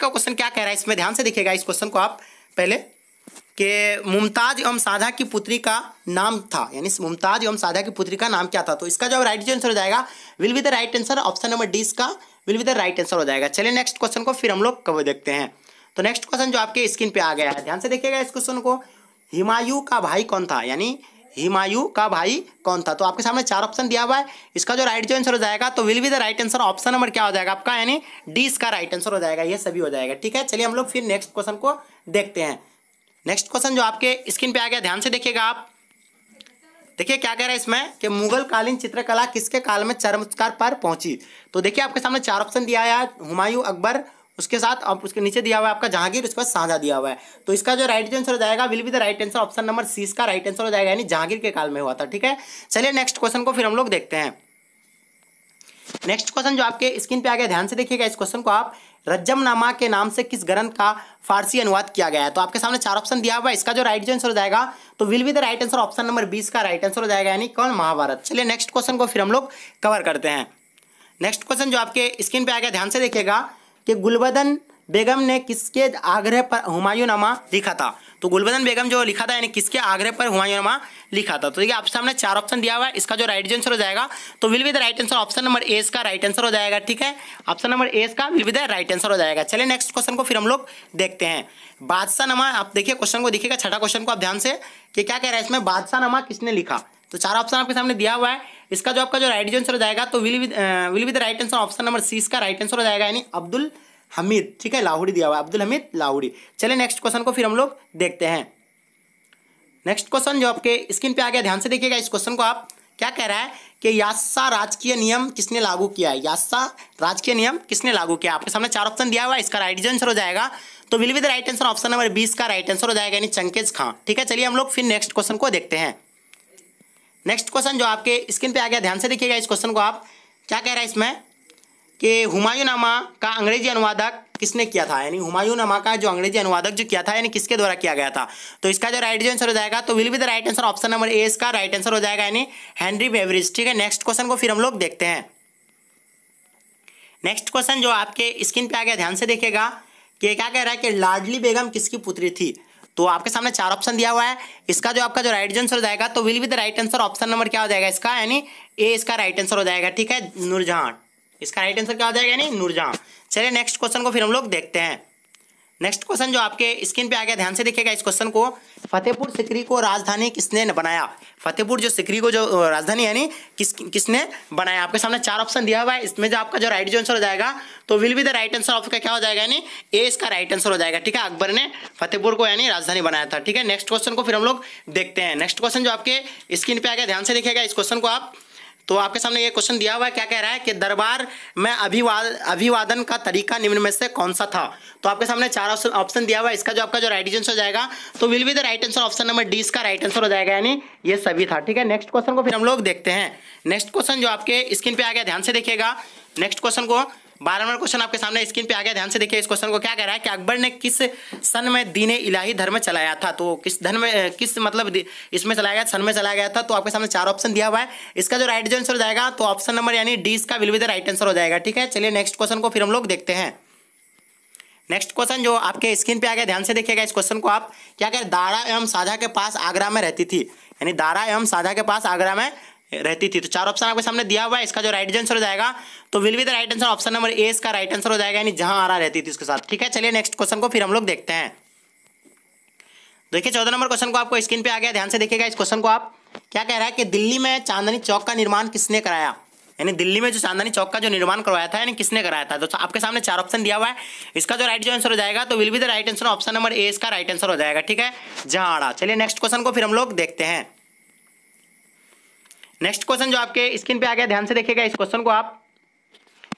का क्वेश्चन क्या कह रहा है इसमें ध्यान से देखिएगा इस क्वेश्चन को आप पहले कि मुमताज एवं साधा की पुत्री का नाम था यानी मुमताज एवं साधा की पुत्री का नाम क्या था तो इसका जो राइट आंसर हो जाएगा will be the right answer option number D इसका will be the right answer हो जाएगा चलिए नेक्स्ट क्वेश्चन को फिर हम लोग कब देखते हैं तो नेक्स्ट क्वेश्चन जो आपके स्क्रीन पे आ गया है ध्यान से देखिएगा इस क्वेश्चन को हिमायू का भाई कौन था यानी हिमायू का भाई कौन था तो आपके सामने चार ऑप्शन दिया हुआ है इसका जो राइट जो आंसर हो जाएगा तो will be the right answer option number क्या हो जाएगा आपका यानी डी इसका राइट आंसर हो जाएगा ये सभी हो जाएगा ठीक है चलिए हम लोग फिर नेक्स्ट क्वेश्चन को देखते हैं नेक्स्ट क्वेश्चन जो आपके स्क्रीन पर आ गया ध्यान से देखिएगा आप देखिए क्या कह रहा है इसमें कि मुगल कालीन चित्रकला किसके काल में चरमस्कार पर पहुंची तो देखिए आपके सामने चार ऑप्शन दिया है हुमायूं अकबर उसके साथ आप उसके नीचे दिया हुआ है आपका जहांगीर उसके बाद साझा दिया हुआ है तो इसका जो राइट आंसर हो जाएगा will be the right answer option number C इसका राइट आंसर हो जाएगा यानी जहांगीर के काल में हुआ था ठीक है चलिए नेक्स्ट क्वेश्चन को फिर हम लोग देखते हैं नेक्स्ट क्वेश्चन जो आपके स्क्रीन पे आ गया ध्यान से देखिएगा इस क्वेश्चन को आप रज्जमनामा के नाम से किस ग्रंथ का फारसी अनुवाद किया गया है तो आपके सामने चार ऑप्शन दिया हुआ है इसका जो राइट आंसर हो जाएगा तो will be the right answer option number बीस का राइट आंसर हो जाएगा यानी कौन महाभारत चलिए नेक्स्ट क्वेश्चन को फिर हम लोग कवर करते हैं नेक्स्ट क्वेश्चन जो आपके स्क्रीन पे आ गया ध्यान से देखिएगा कि गुलबदन बेगम ने किसके आग्रह पर हुमायूं नामा लिखा था तो गुलबदन बेगम जो लिखा था यानी किसके आग्रह पर हुमायूं नामा लिखा था तो देखिए आपसे हमने चार ऑप्शन दिया हुआ है इसका जो राइट आंसर हो जाएगा तो will be the right answer option number A इसका राइट आंसर हो जाएगा ठीक है ऑप्शन नंबर ए इसका will be the right answer हो जाएगा चलिए नेक्स्ट क्वेश्चन को फिर हम लोग देखते हैं बादशाह नमा आप देखिए क्वेश्चन को देखिएगा छठा क्वेश्चन को आप ध्यान से कि क्या कह रहा है इसमें बादशाह नमा किसने लिखा तो चार ऑप्शन आपके सामने दिया हुआ है इसका जो आपका जो राइट आंसर हो जाएगा तो will with will with right answer option number C इसका राइट आंसर हो जाएगा यानी अब्दुल हमीद ठीक है लाहौड़ी दिया हुआ है अब्दुल हमीद लाहौड़ी चले नेक्स्ट क्वेश्चन को फिर हम लोग देखते हैं नेक्स्ट क्वेश्चन जो आपके स्क्रीन पे आ गया ध्यान से देखिएगा इस क्वेश्चन को आप क्या कह रहा है कि यासा राजकीय नियम किसने लागू किया है यासा राजकीय नियम किसने लागू किया आपके सामने चार ऑप्शन दिया हुआ है इसका राइट आंसर हो जाएगा तो will with right answer option number बीस का राइट आंसर हो जाएगा यानी चंकेज खां ठीक है चलिए हम लोग फिर नेक्स्ट क्वेश्चन को देखते हैं नेक्स्ट क्वेश्चन जो आपके स्क्रीन पे आ गया ध्यान से देखिएगा इस क्वेश्चन को आप क्या कह रहा है इसमें कि हुमायूं नामा का अंग्रेजी अनुवादक किसने किया था यानी नामा का जो अंग्रेजी अनुवादक जो किया था यानी किसके द्वारा किया गया था तो इसका जो राइट आंसर हो जाएगा तो will be the right answer option number A इसका राइट आंसर हो जाएगा यानी हेनरी बेवरेज ठीक है नेक्स्ट क्वेश्चन को फिर हम लोग देखते हैं नेक्स्ट क्वेश्चन जो आपके स्क्रीन पे आ गया ध्यान से देखेगा कि क्या कह रहा है कि लाडली बेगम किसकी पुत्री थी तो आपके सामने चार ऑप्शन दिया हुआ है इसका जो आपका जो राइट आंसर हो जाएगा तो will be the right answer option number क्या हो जाएगा इसका यानी ए इसका राइट आंसर हो जाएगा ठीक है नूरजहां इसका राइट आंसर क्या हो जाएगा यानी नूरजहां चलिए नेक्स्ट क्वेश्चन को फिर हम लोग देखते हैं नेक्स्ट क्वेश्चन जो आपके स्क्रीन पे आ गया ध्यान से देखिएगा इस क्वेश्चन को फतेहपुर सिकरी को राजधानी किसने बनाया फतेहपुर जो सिकरी को जो राजधानी है नी किस किसने बनाया आपके सामने चार ऑप्शन दिया हुआ है इसमें जो आपका जो राइट जो आंसर हो जाएगा तो will be the right answer आपका क्या हो जाएगा यानी ए इसका राइट आंसर हो जाएगा ठीक है अकबर ने फतेहपुर को यानी राजधानी बनाया था ठीक है नेक्स्ट क्वेश्चन को फिर हम लोग देखते हैं नेक्स्ट क्वेश्चन जो आपके स्क्रीन पे आ गया ध्यान से देखिएगा इस क्वेश्चन को आप तो आपके सामने ये क्वेश्चन दिया हुआ है क्या कह रहा है कि दरबार में अभिवाद अभिवादन का तरीका निम्न में से कौन सा था तो आपके सामने चार ऑप्शन दिया हुआ है इसका जो आपका जो राइट आंसर हो जाएगा तो will be the right answer option number D इसका राइट आंसर हो जाएगा यानी ये सभी था ठीक है नेक्स्ट क्वेश्चन को फिर हम लोग देखते हैं नेक्स्ट क्वेश्चन जो आपके स्क्रीन पर आ गया ध्यान से देखिएगा नेक्स्ट क्वेश्चन को बारह नंबर क्वेश्चन आपके सामने स्क्रीन पे आ गया ध्यान से देखिए इस क्वेश्चन को क्या कह रहा है कि अकबर ने किस सन में दीन इलाही धर्म चलाया था तो किस धर्म किस मतलब इसमें चलाया गया सन में चलाया गया था तो आपके सामने चार ऑप्शन दिया हुआ है इसका जो राइट आंसर हो जाएगा तो ऑप्शन नंबर यानी डी इसका will be the right answer हो जाएगा ठीक है चलिए नेक्स्ट क्वेश्चन को फिर हम लोग देखते हैं नेक्स्ट क्वेश्चन जो आपके स्क्रीन पे आ गया ध्यान से देखिएगा इस क्वेश्चन को आप क्या कह दारा एवं साझा के पास आगरा में रहती थी यानी दारा एवं साझा के पास आगरा में रहती थी तो चार ऑप्शन आपके सामने दिया हुआ है इसका जो राइट आंसर हो जाएगा तो will be the right answer option number A इसका राइट आंसर हो जाएगा यानी जहां आरा रहती थी उसके साथ ठीक है चलिए नेक्स्ट क्वेश्चन को फिर हम लोग देखते हैं देखिए चौदह नंबर क्वेश्चन को आपको स्क्रीन पे आ गया ध्यान से देखिएगा इस क्वेश्चन को आप क्या कह रहा है कि दिल्ली में चांदनी चौक का निर्माण किसने कराया यानी दिल्ली में जो चांदनी चौक का जो निर्माण करवाया था यानी किसने कराया था तो आपके सामने चार ऑप्शन दिया हुआ है इसका जो राइट जो आंसर हो जाएगा तो will be the right answer option number A इसका राइट आंसर हो जाएगा ठीक है जहां आड़ा चलिए नेक्स्ट क्वेश्चन को फिर हम लोग देखते हैं नेक्स्ट क्वेश्चन जो आपके स्क्रीन पे आ गया ध्यान से देखिएगा इस क्वेश्चन को आप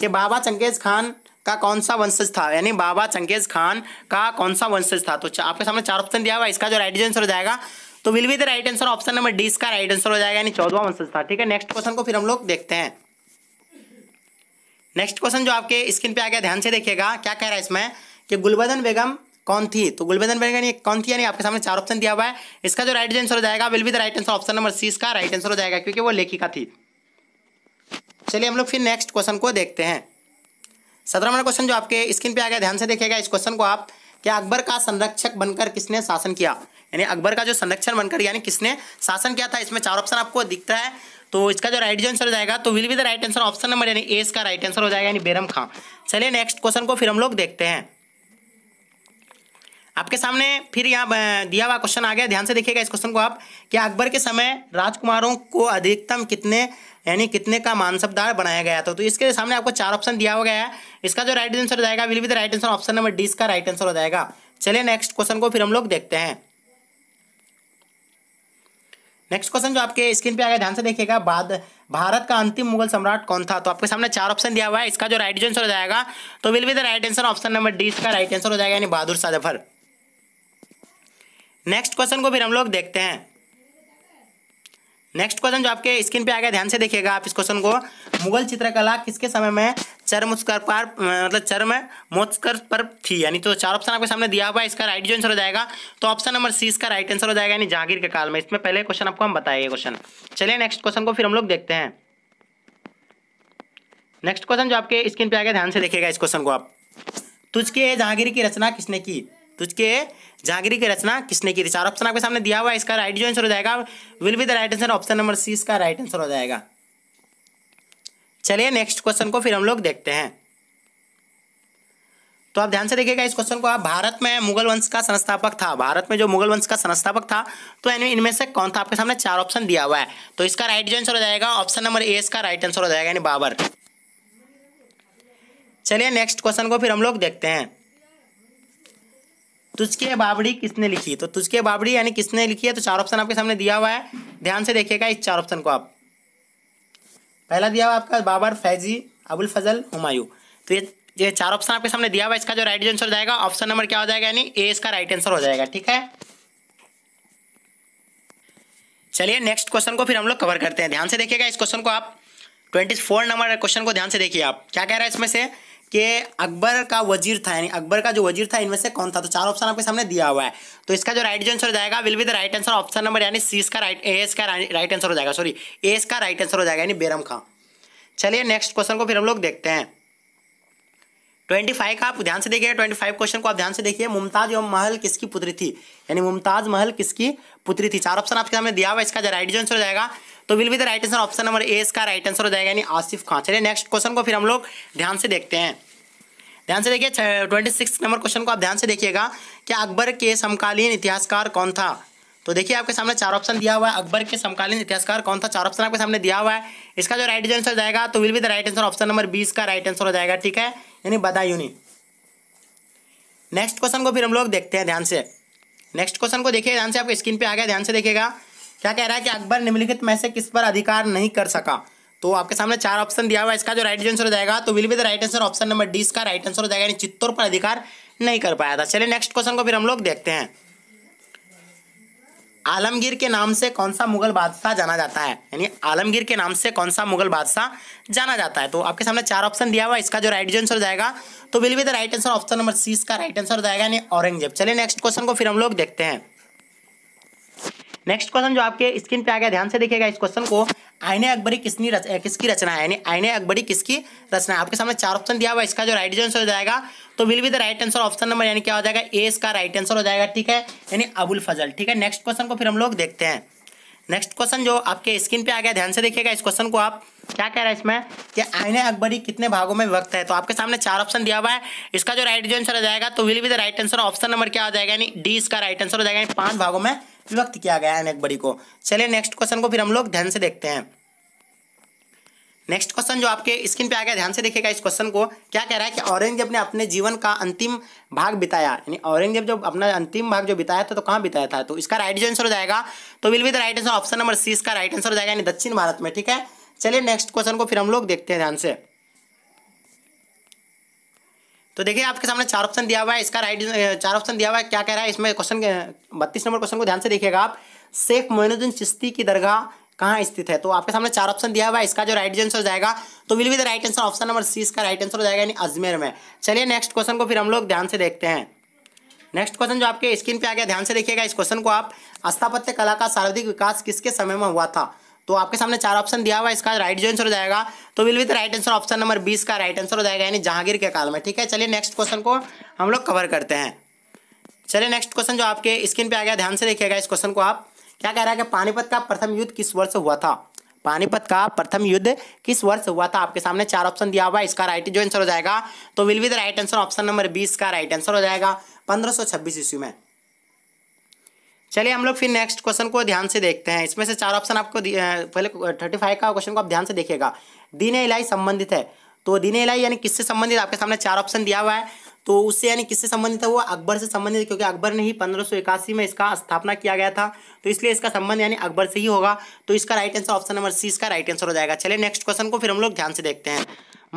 कि बाबा चंगेज खान का कौन सा वंशज था यानी बाबा चंगेज खान का कौन सा वंशज था तो आपके सामने चार ऑप्शन दिया हुआ इसका जो राइट आंसर हो जाएगा तो will be the right answer option number D इसका राइट आंसर हो जाएगा यानी चौदवा वंशज था ठीक है नेक्स्ट क्वेश्चन को फिर हम लोग देखते हैं नेक्स्ट क्वेश्चन जो आपके स्क्रीन पे आ गया ध्यान से देखिएगा क्या कह रहा है इसमें कि गुलबदन बेगम कौन थी तो गुलबंधन बनेगा कौन थी यानी आपके सामने चार ऑप्शन दिया हुआ है इसका जो राइट आंसर हो जाएगा will be the right answer option number C इसका राइट आंसर हो जाएगा क्योंकि वो लेखिका थी चलिए हम लोग फिर नेक्स्ट क्वेश्चन को देखते हैं सत्रह नंबर क्वेश्चन जो आपके स्क्रीन पे आ गया ध्यान से देखिएगा इस क्वेश्चन को आप क्या अकबर का संरक्षक बनकर किसने शासन किया यानी अकबर का जो संरक्षण बनकर यानी किसने शासन किया था इसमें चार ऑप्शन आपको दिखता है तो इसका जो राइट आंसर हो जाएगा तो will be the right answer option number यानी ए इसका राइट आंसर हो जाएगा यानी बेरम खां चलिए नेक्स्ट क्वेश्चन को फिर हम लोग देखते हैं आपके सामने फिर यहाँ दिया हुआ क्वेश्चन आ गया ध्यान से देखिएगा इस क्वेश्चन को आप कि अकबर के समय राजकुमारों को अधिकतम कितने यानी कितने का मानसबदार बनाया गया था तो इसके सामने आपको चार ऑप्शन दिया हुआ है इसका जो राइट आंसर हो जाएगा will with right answer option number D इसका राइट आंसर हो जाएगा चलिए नेक्स्ट क्वेश्चन को फिर हम लोग देखते हैं नेक्स्ट क्वेश्चन जो आपके स्क्रीन पे गया ध्यान से देखिएगा बाद भारत का अंतिम मुगल सम्राट कौन था तो आपके सामने चार ऑप्शन दिया हुआ है इसका जो राइट आंसर हो जाएगा तो will be the right answer option number D इसका राइट आंसर हो जाएगा यानी बहादुर शाह जफर नेक्स्ट क्वेश्चन को फिर हम लोग देखते हैं नेक्स्ट क्वेश्चन जो आपके स्क्रीन पे आ गया ध्यान से देखिएगा आप इस क्वेश्चन को मुगल चित्रकला किसके समय में चरम उत्कर पर मतलब चरम मोत्कर पर थी यानी तो चार ऑप्शन आपके सामने दिया हुआ है इसका राइट जो आंसर हो जाएगा तो ऑप्शन नंबर सी इसका राइट आंसर हो जाएगा यानी जहांगीर के काल में इसमें पहले क्वेश्चन आपको हम बताएंगे क्वेश्चन चलिए नेक्स्ट क्वेश्चन को फिर हम लोग देखते हैं नेक्स्ट क्वेश्चन जो आपके स्क्रीन पे आ गया ध्यान से देखिएगा इस क्वेश्चन को आप तुझके जहांगीर की रचना किसने की तो इसके जागरी की रचना किसने की थी चार ऑप्शन आपके सामने दिया हुआ है इसका राइट जो आंसर हो जाएगा will be the right answer option number C इसका राइट आंसर हो जाएगा चलिए नेक्स्ट क्वेश्चन को फिर हम लोग देखते हैं तो आप ध्यान से देखिएगा इस क्वेश्चन को आप भारत में मुगल वंश का संस्थापक था भारत में जो मुगल वंश का संस्थापक था तो इनमें से कौन था आपके सामने चार ऑप्शन दिया हुआ है तो इसका राइट जो आंसर हो जाएगा ऑप्शन नंबर ए इसका राइट आंसर हो जाएगा यानी बाबर चलिए नेक्स्ट क्वेश्चन को फिर हम लोग देखते हैं तुझके बाबड़ी किसने लिखी तो तुझके बाबड़ी यानी किसने लिखी है तो चार ऑप्शन आपके सामने दिया हुआ है ध्यान से देखिएगा इस चार ऑप्शन को आप पहला दिया हुआ आपका बाबर फैजी अबुल फजल हुमायूं तो ये ये चार ऑप्शन आपके सामने दिया हुआ इसका जो राइट आंसर हो जाएगा ऑप्शन नंबर क्या हो जाएगा यानी ए इसका राइट आंसर हो जाएगा ठीक है चलिए नेक्स्ट क्वेश्चन को फिर हम लोग कवर करते हैं ध्यान से देखिएगा इस क्वेश्चन को आप ट्वेंटी फोर नंबर क्वेश्चन को ध्यान से देखिए आप क्या कह रहा है इसमें से कि अकबर का वजीर था यानी अकबर का जो वजीर था इनमें से कौन था तो चार ऑप्शन आपके सामने दिया हुआ है तो इसका जो राइट आंसर हो जाएगा will be the right answer option number यानी सी इसका राइट ए इसका राइट आंसर हो जाएगा सॉरी ए इसका राइट आंसर हो जाएगा यानी बेरम खां चलिए नेक्स्ट क्वेश्चन को फिर हम लोग देखते हैं ट्वेंटी फाइव का आप ध्यान से देखिए ट्वेंटी फाइव क्वेश्चन को आप ध्यान से देखिए मुमताज एवं महल किसकी पुत्री थी यानी मुमताज महल किसकी पुत्री थी चार ऑप्शन आपके सामने दिया हुआ इसका जो राइट आंसर हो जाएगा तो will be the right answer option number A इसका राइट आंसर हो जाएगा यानी आसिफ खान चलिए नेक्स्ट क्वेश्चन को फिर हम लोग ध्यान से देखते हैं ध्यान से देखिए ट्वेंटी सिक्स नंबर क्वेश्चन को आप ध्यान से देखिएगा कि अकबर के समकालीन इतिहासकार कौन था तो देखिए आपके सामने चार ऑप्शन दिया हुआ है अकबर के समकालीन इतिहासकार कौन था चार ऑप्शन आपके सामने दिया हुआ है इसका जो राइट आंसर जाएगा तो will be the right answer option number बीस का राइट आंसर हो जाएगा ठीक है यानी बदायूनी नेक्स्ट क्वेश्चन को फिर हम लोग देखते हैं ध्यान से नेक्स्ट क्वेश्चन को देखिए ध्यान से आपके स्क्रीन पे आ गया ध्यान से देखिएगा क्या कह रहा है कि अकबर निम्नलिखित में से किस पर अधिकार नहीं कर सका तो आपके सामने चार ऑप्शन दिया हुआ है इसका जो राइट आंसर हो जाएगा तो will be the right answer option number D इसका राइट आंसर हो जाएगा यानी चित्तौर पर अधिकार नहीं कर पाया था चलिए नेक्स्ट क्वेश्चन को फिर हम लोग देखते हैं आलमगीर के नाम से कौन सा मुगल बादशाह जाना जाता है यानी आलमगीर के नाम से कौन सा मुगल बादशाह जाना जाता है तो आपके सामने चार ऑप्शन दिया हुआ इसका जो राइट आंसर हो जाएगा तो will be the right answer option number C इसका राइट आंसर हो जाएगा यानी औरंगजेब चलिए नेक्स्ट क्वेश्चन को फिर हम लोग देखते हैं नेक्स्ट क्वेश्चन जो आपके स्क्रीन पे आ गया ध्यान से देखिएगा इस क्वेश्चन को आईने अकबरी किसनी रच, किसकी रचना है यानी आईने अकबरी किसकी रचना है आपके सामने चार ऑप्शन दिया हुआ इसका जो राइट आंसर हो जाएगा तो will be the right answer option number यानी क्या हो जाएगा ए इसका राइट आंसर हो जाएगा ठीक है यानी अबुल फजल ठीक है नेक्स्ट क्वेश्चन को फिर हम लोग देखते हैं नेक्स्ट क्वेश्चन जो आपके स्क्रीन पे आ गया ध्यान से देखिएगा इस क्वेश्चन को आप क्या कह रहे हैं इसमें कि आईने अकबरी कितने भागों में विभक्त है तो आपके सामने चार ऑप्शन दिया हुआ है इसका जो राइट आंसर हो जाएगा तो will be the right answer option number क्या हो जाएगा यानी डी इसका राइट आंसर हो जाएगा पांच भागों में विभक्त किया गया है अनेक बड़ी को चलिए नेक्स्ट क्वेश्चन को फिर हम लोग ध्यान से देखते हैं नेक्स्ट क्वेश्चन जो आपके स्क्रीन पे आ गया ध्यान से देखेगा इस क्वेश्चन को क्या कह रहा है कि औरंगजेब ने अपने जीवन का अंतिम भाग बिताया यानी औरंगजेब जो अपना अंतिम भाग जो बिताया था तो कहाँ बिताया था तो इसका राइट जो आंसर हो जाएगा तो will be the right answer option number C इसका राइट आंसर हो जाएगा यानी दक्षिण भारत में ठीक है चलिए नेक्स्ट क्वेश्चन को फिर हम लोग देखते हैं ध्यान से तो देखिए आपके सामने चार ऑप्शन दिया हुआ है इसका राइट चार ऑप्शन दिया हुआ है क्या कह रहा है इसमें क्वेश्चन बत्तीस नंबर क्वेश्चन को ध्यान से देखिएगा आप शेख मोइनुद्दीन चिश्ती की दरगाह कहाँ स्थित है तो आपके सामने चार ऑप्शन दिया हुआ है इसका जो राइट आंसर हो जाएगा तो will be the right answer option number C इसका राइट आंसर हो जाएगा यानी अजमेर में चलिए नेक्स्ट क्वेश्चन को फिर हम लोग ध्यान से देखते हैं नेक्स्ट क्वेश्चन जो आपके स्क्रीन पे आ गया ध्यान से देखिएगा इस क्वेश्चन को आप स्थापत्य कला का सर्वाधिक विकास किसके समय में हुआ था तो आपके सामने चार ऑप्शन दिया हुआ है इसका राइट जो आंसर हो जाएगा तो will with right answer option number बीस का राइट आंसर हो जाएगा यानी जहांगीर के काल में ठीक है चलिए नेक्स्ट क्वेश्चन को हम लोग कवर करते हैं चलिए नेक्स्ट क्वेश्चन जो आपके स्क्रीन पे आ गया ध्यान से देखिएगा इस क्वेश्चन को आप क्या कह रहा है कि पानीपत का प्रथम युद्ध किस वर्ष हुआ था पानीपत का प्रथम युद्ध किस वर्ष हुआ था आपके सामने चार ऑप्शन दिया हुआ है इसका राइट जो आंसर हो जाएगा तो will with right answer option number बीस का राइट आंसर हो जाएगा पंद्रह सौ ईस्वी में चलिए हम लोग फिर नेक्स्ट क्वेश्चन को ध्यान से देखते हैं इसमें से चार ऑप्शन आपको पहले थर्टी फाइव का क्वेश्चन को आप ध्यान से देखिएगा दीन इलाई संबंधित है तो दीन इलाई यानी किससे संबंधित आपके सामने चार ऑप्शन दिया हुआ है तो उससे यानी किससे संबंधित है वो अकबर से संबंधित है क्योंकि अकबर ने ही पंद्रह में इसका स्थापना किया गया था तो इसलिए इसका संबंध यानी अकबर से ही होगा तो इसका right answer option number C इसका राइट आंसर हो जाएगा चलिए नेक्स्ट क्वेश्चन को फिर हम लोग ध्यान से देखते हैं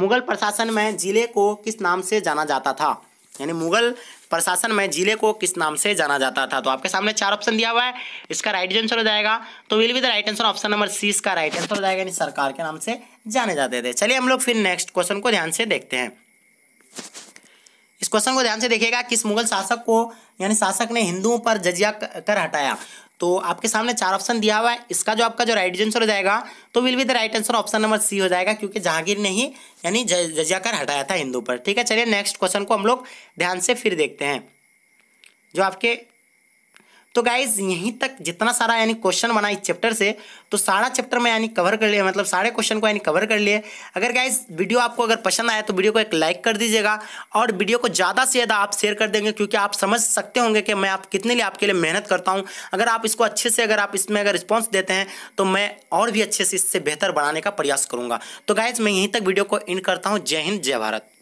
मुगल प्रशासन में जिले को किस नाम से जाना जाता था यानी मुगल प्रशासन में जिले को किस नाम से जाना जाता था तो आपके सामने चार ऑप्शन दिया हुआ है इसका राइट आंसर हो जाएगा तो will be the right answer option number C इसका राइट आंसर हो जाएगा यानी सरकार के नाम से जाने जाते थे चलिए हम लोग फिर नेक्स्ट क्वेश्चन को ध्यान से देखते हैं इस क्वेश्चन को ध्यान से देखिएगा किस मुगल शासक को यानी शासक ने हिंदुओं पर जजिया कर हटाया तो आपके सामने चार ऑप्शन दिया हुआ है इसका जो आपका जो राइट आंसर हो जाएगा तो will be the right answer option number C हो जाएगा क्योंकि जहांगीर ने ही यानी जजिया कर हटाया था हिंदू पर ठीक है चलिए नेक्स्ट क्वेश्चन को हम लोग ध्यान से फिर देखते हैं जो आपके तो गाइज यहीं तक जितना सारा यानी क्वेश्चन बना इस चैप्टर से तो सारा चैप्टर मैं यानी कवर कर लिया मतलब सारे क्वेश्चन को यानी कवर कर लिए अगर गाइज वीडियो आपको अगर पसंद आया तो वीडियो को एक लाइक कर दीजिएगा और वीडियो को ज़्यादा से ज़्यादा आप शेयर कर देंगे क्योंकि आप समझ सकते होंगे कि मैं आप कितने लिए आपके लिए मेहनत करता हूँ अगर आप इसको अच्छे से अगर आप इसमें अगर रिस्पॉन्स देते हैं तो मैं और भी अच्छे से इससे बेहतर बनाने का प्रयास करूँगा तो गाइज मैं यहीं तक वीडियो को इन करता हूँ जय हिंद जय भारत